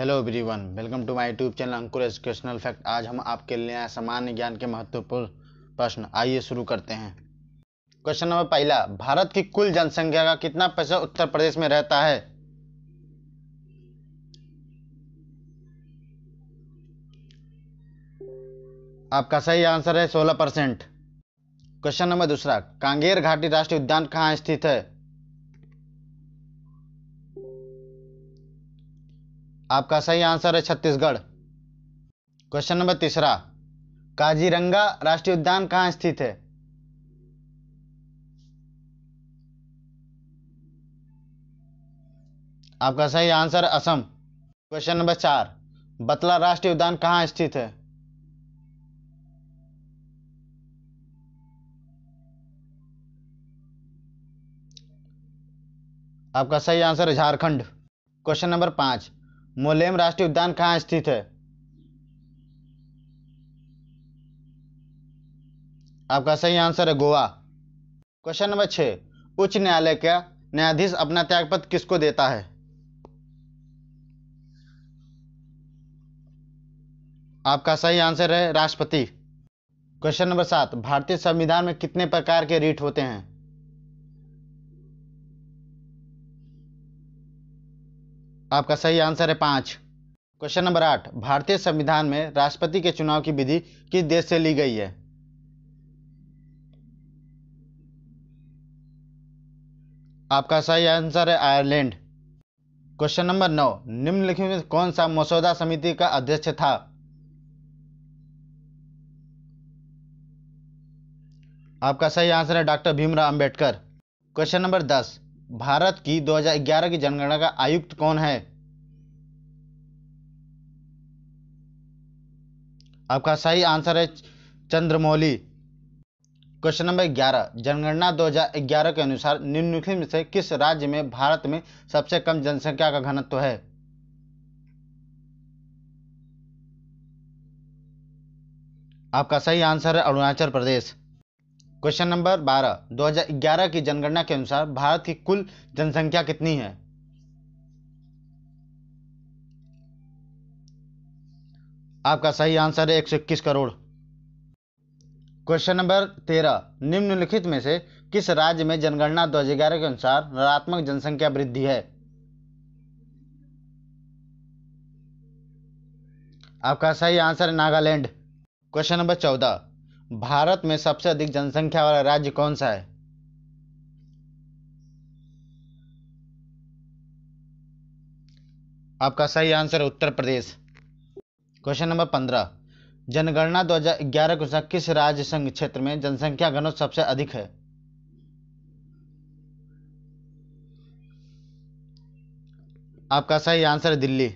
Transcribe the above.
hello everyone welcome to my YouTube channel Ankur educational fact आज हम आपके लिए आए सामान्य ज्ञान के महत्वपूर्ण प्रश्न आइए शुरू करते हैं क्वेश्चन नंबर पहला भारत की कुल जनसंख्या का कितना पैसा उत्तर प्रदेश में रहता है आपका सही आंसर है सोलह परसेंट क्वेश्चन नंबर दूसरा कांगेर घाटी राष्ट्रीय उद्यान कहाँ स्थित है आपका सही आंसर है छत्तीसगढ़ क्वेश्चन नंबर तीसरा काजीरंगा राष्ट्रीय उद्यान कहाँ स्थित है आपका सही आंसर असम क्वेश्चन नंबर चार बतला राष्ट्रीय उद्यान कहाँ स्थित है आपका सही आंसर झारखंड क्वेश्चन नंबर पाँच मोलेम राष्ट्रीय उद्यान कहाँ स्थित है आपका सही आंसर है गोवा क्वेश्चन नंबर छः उच्च न्यायालय का न्यायाधीश अपना त्यागपत्र किसको देता है आपका सही आंसर है राष्ट्रपति क्वेश्चन नंबर सात भारतीय संविधान में कितने प्रकार के रीट होते हैं आपका सही आंसर है पाँच क्वेश्चन नंबर आठ भारतीय संविधान में राष्ट्रपति के चुनाव की विधि किस देश से ली गई है आपका सही आंसर है आयरलैंड क्वेश्चन नंबर नौ निम्नलिखित में कौन सा मसौदा समिति का अध्यक्ष था आपका सही आंसर है doctor Bhimrao Ambedkar question number दस भारत की 2011 की जनगणना का आयुक्त कौन है आपका सही आंसर है चंद्रमौली क्वेश्चन नंबर ग्यारह जनगणना 2011 के अनुसार निम्नलिखित में से किस राज्य में भारत में सबसे कम जनसंख्या का घनत्व है आपका सही आंसर है अरुणाचल प्रदेश क्वेश्चन नंबर 12 2011 की जनगणना के अनुसार भारत की कुल जनसंख्या कितनी है आपका सही आंसर है एक करोड़ क्वेश्चन नंबर 13 निम्नलिखित में से किस राज्य में जनगणना 2011 के अनुसार नकारात्मक जनसंख्या वृद्धि है आपका सही आंसर है नागालैंड क्वेश्चन नंबर 14 भारत में सबसे अधिक जनसंख्या वाला राज्य कौन सा है आपका सही आंसर है उत्तर प्रदेश क्वेश्चन नंबर पंद्रह जनगणना 2011 के अनुसार किस राज्य संघ क्षेत्र में जनसंख्या घनत्व सबसे अधिक है आपका सही आंसर है दिल्ली